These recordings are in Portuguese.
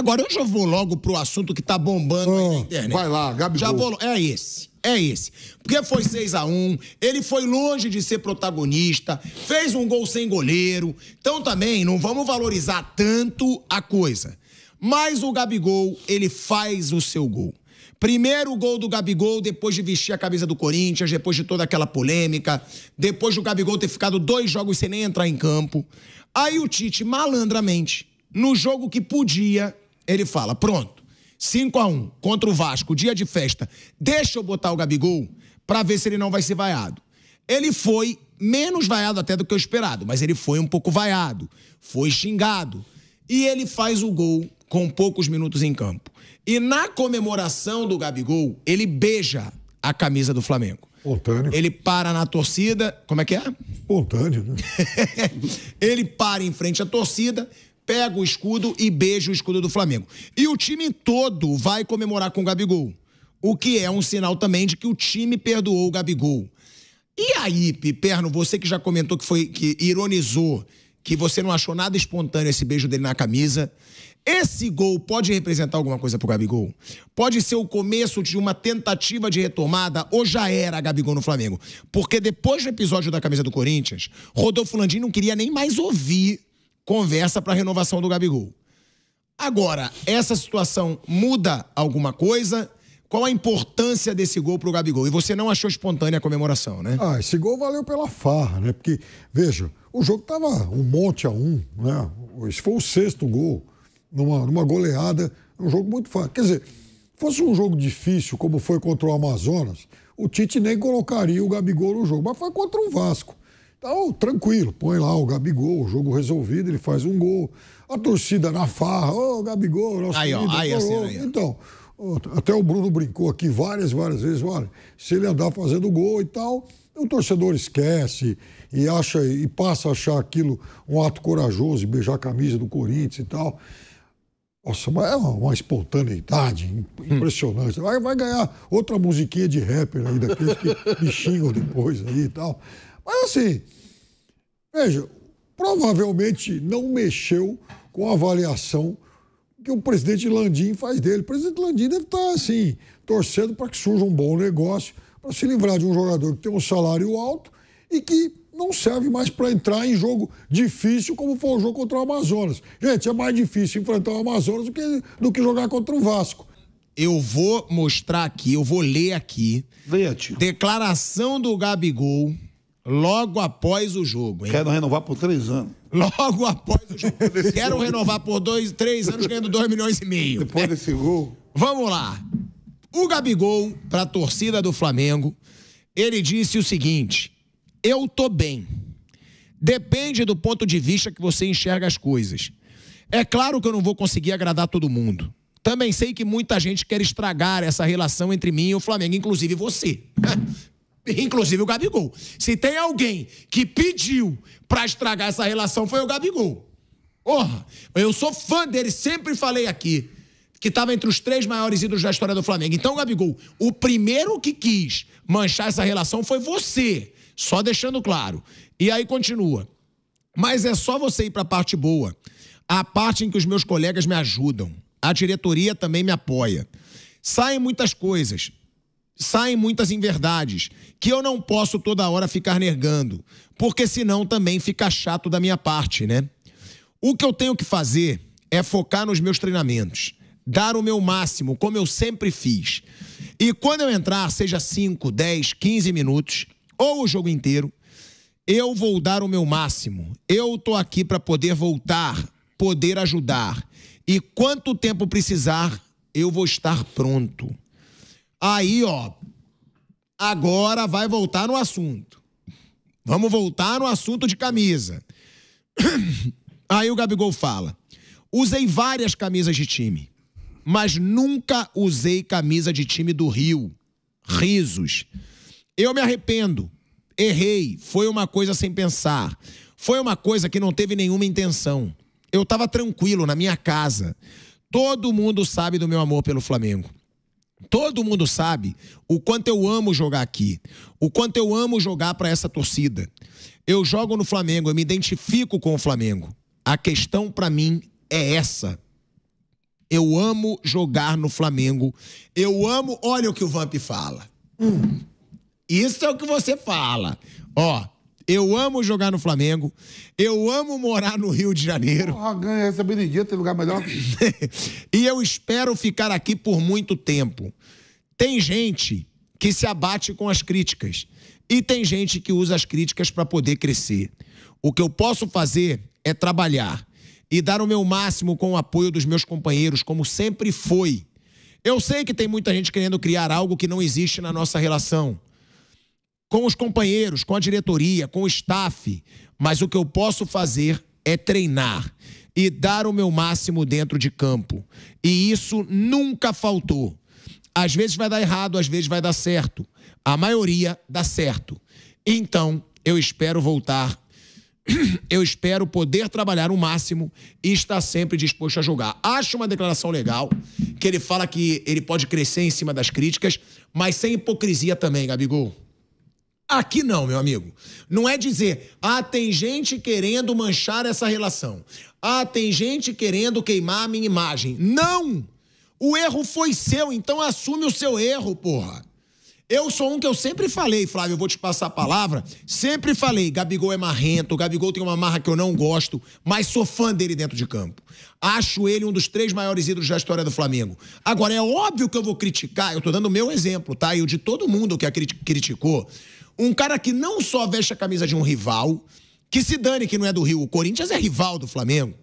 Agora eu já vou logo pro assunto que tá bombando oh, aí na ah, internet. Vai lá, Gabigol. Já vou, é esse. É esse. Porque foi 6 a 1 ele foi longe de ser protagonista, fez um gol sem goleiro. Então também não vamos valorizar tanto a coisa. Mas o Gabigol, ele faz o seu gol. Primeiro gol do Gabigol, depois de vestir a camisa do Corinthians, depois de toda aquela polêmica, depois do Gabigol ter ficado dois jogos sem nem entrar em campo. Aí o Tite, malandramente, no jogo que podia, ele fala: pronto, 5 a 1 contra o Vasco, dia de festa, deixa eu botar o Gabigol para ver se ele não vai ser vaiado. Ele foi menos vaiado até do que eu esperado, mas ele foi um pouco vaiado, foi xingado. E ele faz o gol com poucos minutos em campo. E na comemoração do Gabigol, ele beija a camisa do Flamengo. Espontâneo. Ele para na torcida. Como é que é? Espontâneo, né? ele para em frente à torcida, pega o escudo e beija o escudo do Flamengo. E o time todo vai comemorar com o Gabigol. O que é um sinal também de que o time perdoou o Gabigol. E aí, Piperno, você que já comentou que foi que ironizou que você não achou nada espontâneo esse beijo dele na camisa. Esse gol pode representar alguma coisa pro Gabigol? Pode ser o começo de uma tentativa de retomada ou já era Gabigol no Flamengo? Porque depois do episódio da camisa do Corinthians, Rodolfo Landim não queria nem mais ouvir conversa para renovação do Gabigol. Agora, essa situação muda alguma coisa? Qual a importância desse gol para o Gabigol? E você não achou espontânea a comemoração, né? Ah, esse gol valeu pela farra, né? Porque, veja, o jogo estava um monte a um, né? Esse foi o sexto gol numa, numa goleada, um jogo muito fácil. Quer dizer, fosse um jogo difícil, como foi contra o Amazonas, o Tite nem colocaria o Gabigol no jogo, mas foi contra o Vasco. Então, tranquilo, põe lá o Gabigol, o jogo resolvido, ele faz um gol. A torcida na farra, ô oh, Gabigol, nosso aí, ó, aí, assim, aí, ó. Então, até o Bruno brincou aqui várias, várias vezes, olha, se ele andar fazendo gol e tal, o torcedor esquece e acha e passa a achar aquilo um ato corajoso, beijar a camisa do Corinthians e tal. Nossa, mas é uma, uma espontaneidade hum. impressionante. Vai, vai ganhar outra musiquinha de rapper aí daqueles que me xingam depois aí e tal. Mas assim, veja, provavelmente não mexeu com a avaliação que o presidente Landim faz dele. O presidente Landim deve estar, assim, torcendo para que surja um bom negócio, para se livrar de um jogador que tem um salário alto e que não serve mais para entrar em jogo difícil como foi o jogo contra o Amazonas. Gente, é mais difícil enfrentar o Amazonas do que, do que jogar contra o Vasco. Eu vou mostrar aqui, eu vou ler aqui. Vê, tio. Declaração do Gabigol logo após o jogo. Hein? Quero renovar por três anos. Logo após o jogo. Quero renovar por dois, três anos ganhando dois milhões e meio. Depois desse gol. Vamos lá. O Gabigol, para a torcida do Flamengo, ele disse o seguinte: Eu tô bem. Depende do ponto de vista que você enxerga as coisas. É claro que eu não vou conseguir agradar todo mundo. Também sei que muita gente quer estragar essa relação entre mim e o Flamengo, inclusive você. inclusive o Gabigol. Se tem alguém que pediu para estragar essa relação, foi o Gabigol. Porra, eu sou fã dele, sempre falei aqui que estava entre os três maiores ídolos da história do Flamengo. Então, Gabigol, o primeiro que quis manchar essa relação foi você, só deixando claro. E aí continua. Mas é só você ir para a parte boa, a parte em que os meus colegas me ajudam. A diretoria também me apoia. Saem muitas coisas, saem muitas inverdades que eu não posso toda hora ficar negando, porque senão também fica chato da minha parte, né? O que eu tenho que fazer é focar nos meus treinamentos, dar o meu máximo, como eu sempre fiz. E quando eu entrar, seja 5, 10, 15 minutos ou o jogo inteiro, eu vou dar o meu máximo. Eu tô aqui para poder voltar, poder ajudar. E quanto tempo precisar, eu vou estar pronto. Aí, ó, agora vai voltar no assunto. Vamos voltar no assunto de camisa. Aí o Gabigol fala: usei várias camisas de time, mas nunca usei camisa de time do Rio. Risos. Eu me arrependo. Errei. Foi uma coisa sem pensar. Foi uma coisa que não teve nenhuma intenção. Eu estava tranquilo na minha casa. Todo mundo sabe do meu amor pelo Flamengo. Todo mundo sabe o quanto eu amo jogar aqui, o quanto eu amo jogar para essa torcida. Eu jogo no Flamengo, eu me identifico com o Flamengo. A questão para mim é essa. Eu amo jogar no Flamengo. Eu amo. Olha o que o Vamp fala. Hum. Isso é o que você fala. Ó, eu amo jogar no Flamengo. Eu amo morar no Rio de Janeiro. Porra, ganha essa Benedita, tem lugar melhor. e eu espero ficar aqui por muito tempo. Tem gente que se abate com as críticas. E tem gente que usa as críticas para poder crescer. O que eu posso fazer é trabalhar e dar o meu máximo com o apoio dos meus companheiros, como sempre foi. Eu sei que tem muita gente querendo criar algo que não existe na nossa relação com os companheiros, com a diretoria, com o staff, mas o que eu posso fazer é treinar e dar o meu máximo dentro de campo. E isso nunca faltou. Às vezes vai dar errado, às vezes vai dar certo. A maioria dá certo. Então, eu espero voltar. Eu espero poder trabalhar o máximo e estar sempre disposto a jogar. Acho uma declaração legal, que ele fala que ele pode crescer em cima das críticas, mas sem hipocrisia também, Gabigol. Aqui não, meu amigo. Não é dizer, ah, tem gente querendo manchar essa relação. Ah, tem gente querendo queimar a minha imagem. Não! O erro foi seu, então assume o seu erro, porra. Eu sou um que eu sempre falei, Flávio, eu vou te passar a palavra. Sempre falei, Gabigol é marrento, Gabigol tem uma marra que eu não gosto, mas sou fã dele dentro de campo. Acho ele um dos três maiores ídolos da história do Flamengo. Agora, é óbvio que eu vou criticar, eu tô dando o meu exemplo, tá? E o de todo mundo que a criticou. Um cara que não só veste a camisa de um rival, que se dane que não é do Rio, o Corinthians é rival do Flamengo.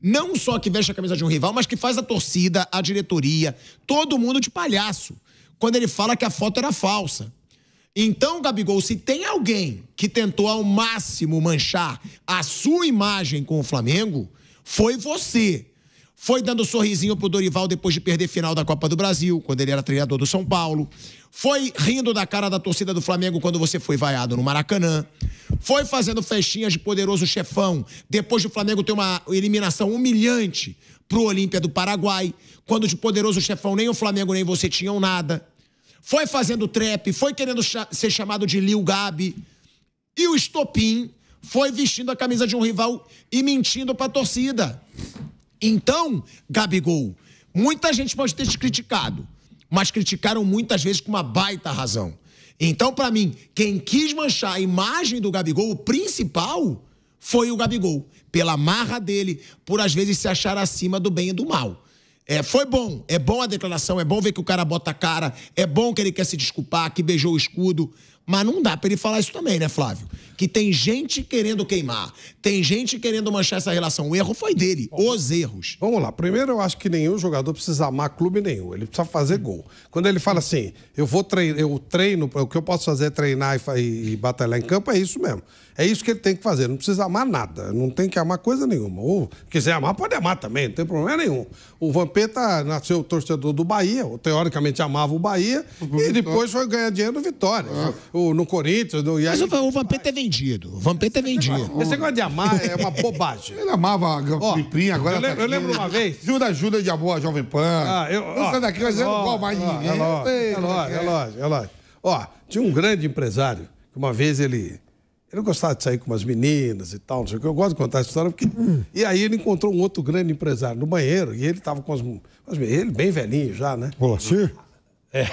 Não só que veste a camisa de um rival, mas que faz a torcida, a diretoria, todo mundo de palhaço, quando ele fala que a foto era falsa. Então, Gabigol, se tem alguém que tentou ao máximo manchar a sua imagem com o Flamengo, foi você. Foi dando sorrisinho pro Dorival depois de perder final da Copa do Brasil, quando ele era treinador do São Paulo. Foi rindo da cara da torcida do Flamengo quando você foi vaiado no Maracanã. Foi fazendo festinhas de poderoso chefão depois do Flamengo ter uma eliminação humilhante pro Olímpia do Paraguai, quando de poderoso chefão nem o Flamengo nem você tinham nada. Foi fazendo trap, foi querendo ser chamado de Lil Gabi. E o estopim foi vestindo a camisa de um rival e mentindo pra torcida. Então, Gabigol, muita gente pode ter te criticado, mas criticaram muitas vezes com uma baita razão. Então, para mim, quem quis manchar a imagem do Gabigol, o principal, foi o Gabigol. Pela marra dele, por às vezes se achar acima do bem e do mal. É, foi bom, é bom a declaração, é bom ver que o cara bota a cara, é bom que ele quer se desculpar, que beijou o escudo, mas não dá para ele falar isso também, né, Flávio? Que tem gente querendo queimar, tem gente querendo manchar essa relação. O erro foi dele, Bom, os erros. Vamos lá. Primeiro, eu acho que nenhum jogador precisa amar clube nenhum. Ele precisa fazer gol. Quando ele fala assim, eu vou treinar, eu treino, o que eu posso fazer é treinar e, e, e batalhar em campo, é isso mesmo. É isso que ele tem que fazer. Não precisa amar nada. Não tem que amar coisa nenhuma. Ou quiser amar, pode amar também. Não tem problema nenhum. O Vampeta nasceu torcedor do Bahia. Ou, teoricamente amava o Bahia. O e depois foi ganhar dinheiro no Vitória. Ah. O, no Corinthians. No, aí... Mas o, Vampeta é vendido. O Vampeta é vendido. Esse negócio de amar é uma bobagem. ele amava a Pipim, agora. Eu, tá lembro, eu lembro uma vez. Jura, ajuda de amor, Jovem Pan. Ah, eu, ó, daqui, mas eu é não mais Relógio, é ninguém. relógio. é, é lógico, é lógico. Ó, tinha um grande empresário que uma vez ele ele gostava de sair com umas meninas e tal, não sei o que. Eu gosto de contar essa história porque. E aí ele encontrou um outro grande empresário no banheiro e ele estava com as. Ele bem velhinho já, né? Você? É. é.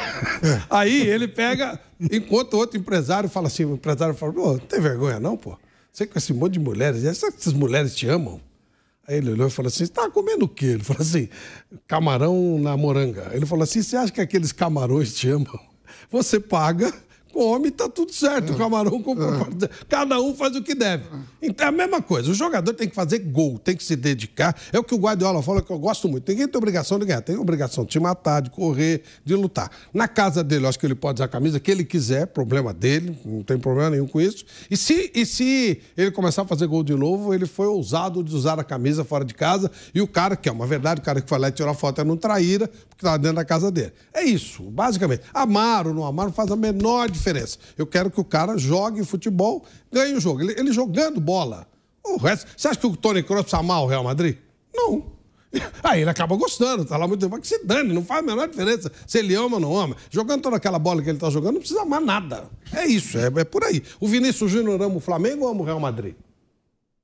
Aí ele pega, encontra outro empresário fala assim: o empresário fala, pô, não tem vergonha não, pô. Você com esse monte de mulheres, será que essas mulheres te amam? Aí ele olhou e falou assim: está comendo o quê? Ele falou assim: camarão na moranga. Ele falou assim: você acha que aqueles camarões te amam? Você paga come, tá tudo certo. O é. camarão comprou. É. Cada um faz o que deve. Então é a mesma coisa. O jogador tem que fazer gol, tem que se dedicar. É o que o Guardiola fala que eu gosto muito. Ninguém tem obrigação de ganhar, tem obrigação de te matar, de correr, de lutar. Na casa dele, eu acho que ele pode usar a camisa que ele quiser, problema dele, não tem problema nenhum com isso. E se, e se ele começar a fazer gol de novo, ele foi ousado de usar a camisa fora de casa. E o cara, que é uma verdade, o cara que foi lá e tirou a foto é não traíra, que está dentro da casa dele. É isso, basicamente. Amar ou não amar não faz a menor diferença. Eu quero que o cara jogue futebol, ganhe o jogo. Ele, ele jogando bola. O resto. Você acha que o Tony Kroos precisa amar o Real Madrid? Não. Aí ele acaba gostando, tá lá muito tempo, que se dane, não faz a menor diferença se ele ama ou não ama. Jogando toda aquela bola que ele tá jogando, não precisa amar nada. É isso, é, é por aí. O Vinícius Júnior ama o Flamengo ou ama o Real Madrid?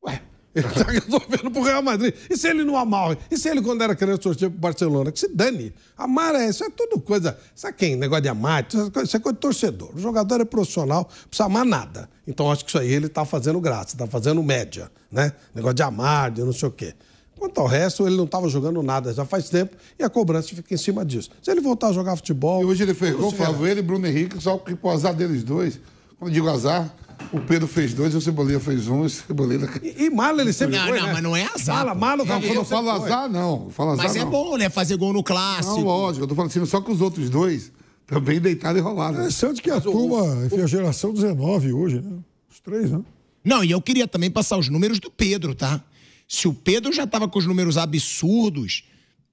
Ué, ele está resolvendo o Real Madrid. E se ele não amar? E se ele, quando era criança, torcia o Barcelona? Que se dane. Amar é isso, é tudo coisa. Sabe quem? Negócio de amar, é isso é coisa de torcedor. O jogador é profissional, não precisa amar nada. Então acho que isso aí ele está fazendo graça, está fazendo média, né? Negócio de amar, de não sei o quê. Quanto ao resto, ele não estava jogando nada já faz tempo e a cobrança fica em cima disso. Se ele voltar a jogar futebol. E hoje ele ferrou, Flávio, ele e Bruno Henrique, só que por azar deles dois, quando eu digo azar, o Pedro fez dois, o Cebolinha fez um, o Cebolinha... E, e Malo, ele sempre não, foi, Não, né? mas não é azar. Mala, Malo... Não, quando eu falo azar, não. falo azar, mas é bom, né? Fazer gol no clássico. Não, lógico. Eu tô falando assim, só que os outros dois também deitado e rolado. É interessante que a turma... O, enfim, a geração 19 hoje, né? Os três, né? Não, e eu queria também passar os números do Pedro, tá? Se o Pedro já tava com os números absurdos,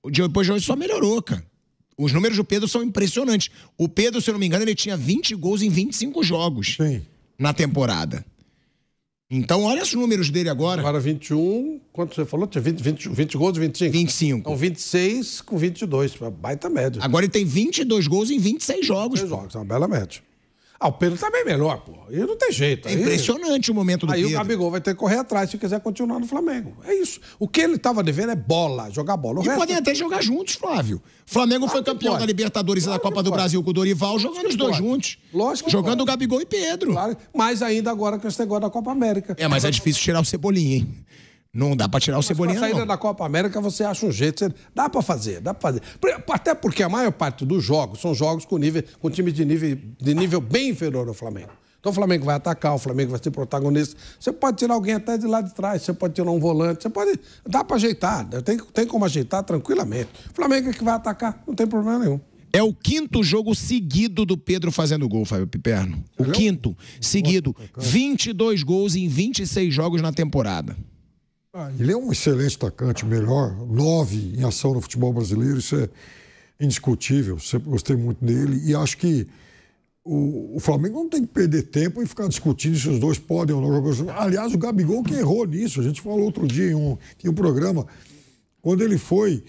depois de hoje só melhorou, cara. Os números do Pedro são impressionantes. O Pedro, se eu não me engano, ele tinha 20 gols em 25 jogos. Sim na temporada. Então, olha os números dele agora. Agora 21, quanto você falou? Tinha 20, 20, 20 gols e 25? 25. Então 26 com 22, baita média. Agora ele tem 22 gols em 26 jogos. 26 jogos, é uma bela média. Ah, o Pedro também tá bem melhor, pô. Ele não tem jeito. É aí, impressionante o momento do aí Pedro. Aí o Gabigol vai ter que correr atrás se quiser continuar no Flamengo. É isso. O que ele tava devendo é bola, jogar bola. O e resto... podem até jogar juntos, Flávio. Flamengo ah, foi campeão pode. da Libertadores claro e da Copa do pode. Brasil com o Dorival, jogando os dois pode. juntos. Lógico. Jogando o Gabigol e Pedro. Claro. Mas ainda agora que esse negócio da Copa América. É, mas é difícil tirar o Cebolinha, hein? Não dá para tirar o Cebolinha, a saída da Copa América, você acha um jeito. Você... Dá para fazer, dá para fazer. Até porque a maior parte dos jogos são jogos com, nível, com times de nível, de nível bem inferior ao Flamengo. Então o Flamengo vai atacar, o Flamengo vai ser protagonista. Você pode tirar alguém até de lá de trás, você pode tirar um volante, você pode. Dá para ajeitar, né? tem, tem como ajeitar tranquilamente. O Flamengo é que vai atacar, não tem problema nenhum. É o quinto jogo seguido do Pedro fazendo gol, Fábio Piperno. O quinto seguido. 22 gols em 26 jogos na temporada. Ele é um excelente atacante, melhor, nove em ação no futebol brasileiro, isso é indiscutível. Sempre gostei muito dele e acho que o, o Flamengo não tem que perder tempo e ficar discutindo se os dois podem ou não jogar. Aliás, o Gabigol que errou nisso, a gente falou outro dia em um, em um programa, quando ele foi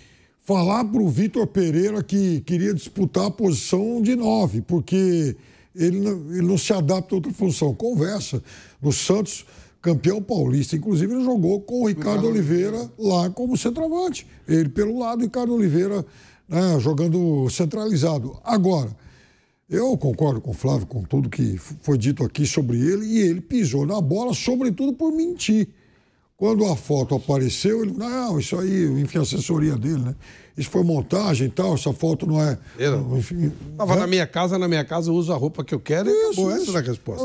falar para o Vitor Pereira que queria disputar a posição de nove, porque ele não, ele não se adapta a outra função. Conversa. No Santos campeão paulista. Inclusive, ele jogou com o Ricardo Oliveira lá como centroavante. Ele pelo lado, Ricardo Oliveira né, jogando centralizado. Agora, eu concordo com o Flávio, com tudo que foi dito aqui sobre ele, e ele pisou na bola, sobretudo por mentir. Quando a foto apareceu, ele não, isso aí, enfim, a assessoria dele, né? Isso foi montagem e tal, essa foto não é. Eu, enfim, né? na minha casa, na minha casa eu uso a roupa que eu quero isso, e acabou isso. essa é a resposta.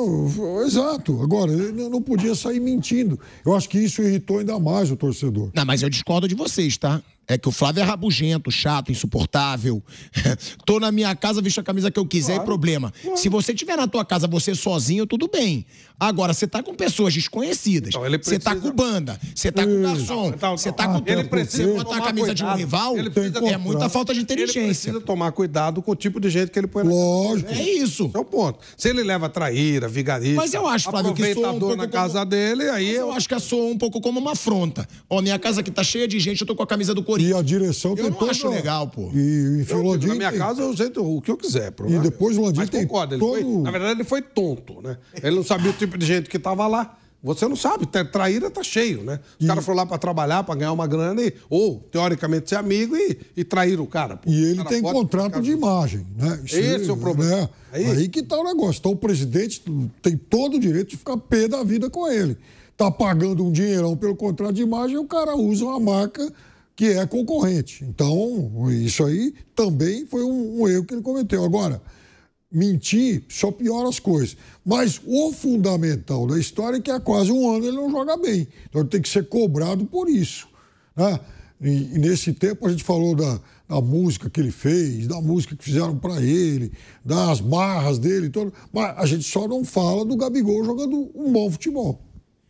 exato. Agora, ele não podia sair mentindo. Eu acho que isso irritou ainda mais o torcedor. Não, mas eu discordo de vocês, tá? É que o Flávio é rabugento, chato, insuportável. Tô na minha casa, visto a camisa que eu quiser, claro. é problema. Claro. Se você tiver na tua casa, você sozinho, tudo bem. Agora, você tá com pessoas desconhecidas. Então, você então, precisa... tá com banda, você tá com garçom, então, você tá então, com... Ele precisa botar a camisa cuidado. de um rival, ele precisa... é muita falta de inteligência. Ele precisa tomar cuidado com o tipo de jeito que ele põe Lógico. É isso. é o ponto. Se ele leva traíra, vigarista... Mas eu acho, Flávio, que sou um pouco na como... casa dele, aí... Mas eu acho que sou um pouco como uma afronta. Ó, minha casa aqui tá cheia de gente, eu tô com a camisa do Corinthians. E a direção eu tentou. Eu acho legal, pô. E, e eu, o na minha casa eu sento o que eu quiser, E depois o Landim Mas concorda, todo... ele foi, na verdade ele foi tonto, né? Ele não sabia o tipo de gente que estava lá. Você não sabe, tá traíra tá cheio, né? O e... cara foi lá para trabalhar, para ganhar uma grana e, ou, teoricamente, ser amigo e, e trair o cara. Pô. E ele cara tem pode... contrato de imagem, né? Isso, Esse é o é, problema. Né? Aí... Aí que tá o negócio. Então o presidente tem todo o direito de ficar pé da vida com ele. Tá pagando um dinheirão pelo contrato de imagem e o cara usa uma marca que é concorrente. Então, isso aí também foi um, um erro que ele cometeu. Agora, mentir só piora as coisas. Mas o fundamental da história é que há quase um ano ele não joga bem. Então ele tem que ser cobrado por isso. Né? E, e nesse tempo a gente falou da, da música que ele fez, da música que fizeram para ele, das marras dele, todo. mas a gente só não fala do Gabigol jogando um bom futebol.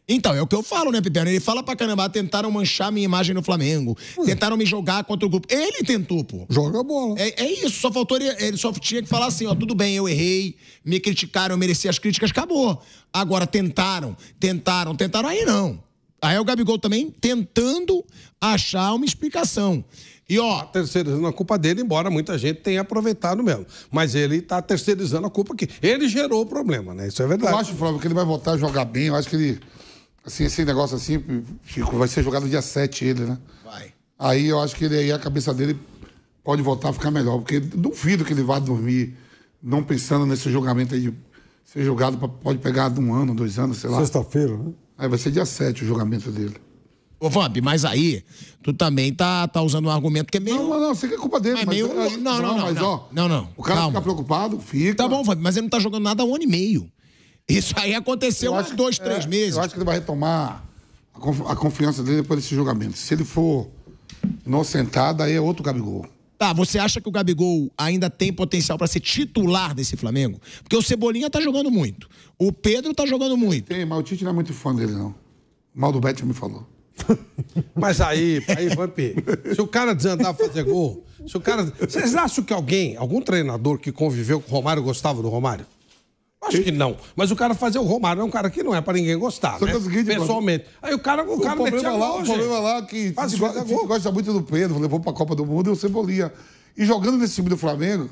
Então, é o que eu falo, né, Piperno? Ele fala pra caramba, ah, tentaram manchar minha imagem no Flamengo. Hum. Tentaram me jogar contra o grupo. Ele tentou, pô. Joga a bola. É, é, isso, só faltou ele, ele só tinha que falar assim, ó, tudo bem, eu errei, me criticaram, eu mereci as críticas, acabou. Agora, tentaram, tentaram, tentaram, aí não. Aí é o Gabigol também tentando achar uma explicação. E ó. Terceirizando a culpa dele, embora muita gente tenha aproveitado mesmo. Mas ele está terceirizando a culpa aqui. Ele gerou o problema, né? Isso é verdade. Eu acho, Flávio, que ele vai voltar a jogar bem. Eu acho que ele Assim, esse negócio assim, Chico, vai ser jogado dia 7 ele, né? Vai. Aí eu acho que ele aí a cabeça dele pode voltar a ficar melhor, porque duvido que ele vá dormir não pensando nesse julgamento aí de ser julgado, pra, pode pegar de um ano, dois anos, sei lá. Sexta-feira, né? Aí é, vai ser dia 7 o julgamento dele. Ô, Vamp, mas aí, tu também tá, tá usando um argumento que é meio. Não, não, não, sei que é culpa dele. Mas, mas meio... não, não, não, não, mas, não, ó, não, não. O cara Calma. fica preocupado, fica. Tá bom, Vamp, mas ele não tá jogando nada há um ano e meio. Isso aí aconteceu há dois, é, três é, meses. Eu acho que ele vai retomar a, confiança dele depois desse julgamento. Se ele for inocentado, aí é outro Gabigol. Tá, você acha que o Gabigol ainda tem potencial para ser titular desse Flamengo? Porque o Cebolinha tá jogando muito. O Pedro tá jogando muito. Tem, mas o Tite não é muito fã dele, não. O do Betti me falou. Mas aí, aí, Vampi, se o cara desandar fazer gol, se o cara. Vocês acham que alguém, algum treinador que conviveu com o Romário gostava do Romário? Acho que não. Mas o cara fazer o Romário é um cara que não é pra ninguém gostar, Só né? que é Pessoalmente. Aí o cara, o, o cara é lá, gol, O problema é lá é que Faz, é gosta, muito do Pedro, levou pra Copa do Mundo e o Cebolinha. E jogando nesse time do Flamengo,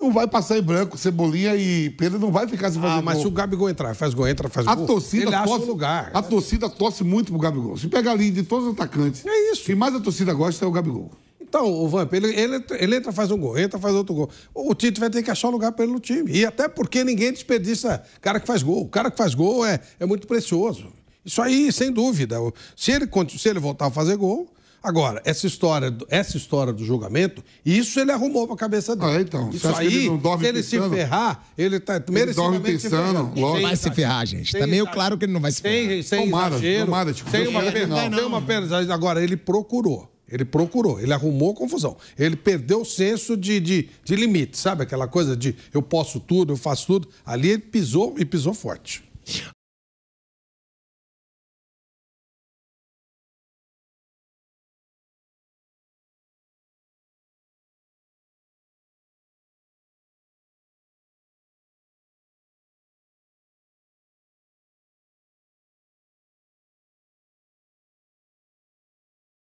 não vai passar em branco. Cebolinha e Pedro não vai ficar se fazer Ah, mas gol. se o Gabigol entrar, faz gol, entra, faz a gol, torcida ele torce, lugar. A torcida torce muito pro Gabigol. Se pegar ali de todos os atacantes, é isso. quem mais a torcida gosta é o Gabigol. Então, o Vamp, ele, ele, ele entra, faz um gol, entra, faz outro gol. O Tite vai ter que achar um lugar para ele no time. E até porque ninguém desperdiça cara que faz gol. O cara que faz gol é, é muito precioso. Isso aí, sem dúvida. Se ele, se ele voltar a fazer gol. Agora, essa história, essa história do julgamento, isso ele arrumou para a cabeça dele. Ah, então. Isso aí, ele não dorme se ele pensando? se ferrar, ele tá ele dorme pensando, se Não vai se ferrar, gente. Sem, tá meio é claro que ele não vai se ferrar. Sem, sem tomara, exagero, tomara, tipo, sem uma, não, não. Tem uma pena Agora, ele procurou. Ele procurou, ele arrumou confusão. Ele perdeu o senso de, de, de limite, sabe? Aquela coisa de eu posso tudo, eu faço tudo. Ali ele pisou e pisou forte.